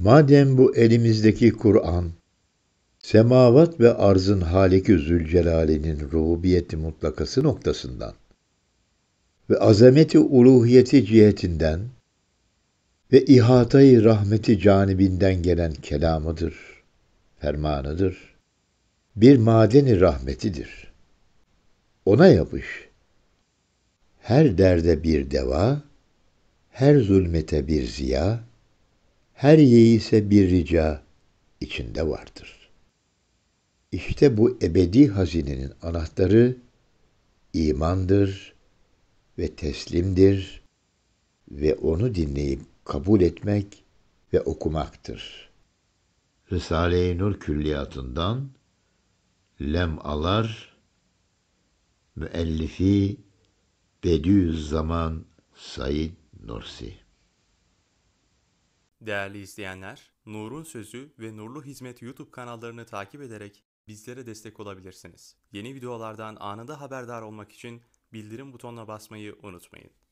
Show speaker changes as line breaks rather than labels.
Madem bu elimizdeki Kur'an, semavat ve arzın Halik-i Zülcelal'inin rububiyeti mutlakası noktasından ve azameti uluhiyeti cihetinden ve ihatayı rahmeti canibinden gelen kelamıdır, fermanıdır. Bir madeni rahmetidir. Ona yapış. Her derde bir deva, her zulmete bir ziya, her yeğise bir rica içinde vardır. İşte bu ebedi hazinenin anahtarı imandır ve teslimdir ve onu dinleyip kabul etmek ve okumaktır. Risale-i Nur külliyatından Lemalar Müellifi Bediüzzaman Said Nursi
Değerli izleyenler, Nur'un Sözü ve Nurlu Hizmet YouTube kanallarını takip ederek bizlere destek olabilirsiniz. Yeni videolardan anında haberdar olmak için bildirim butonuna basmayı unutmayın.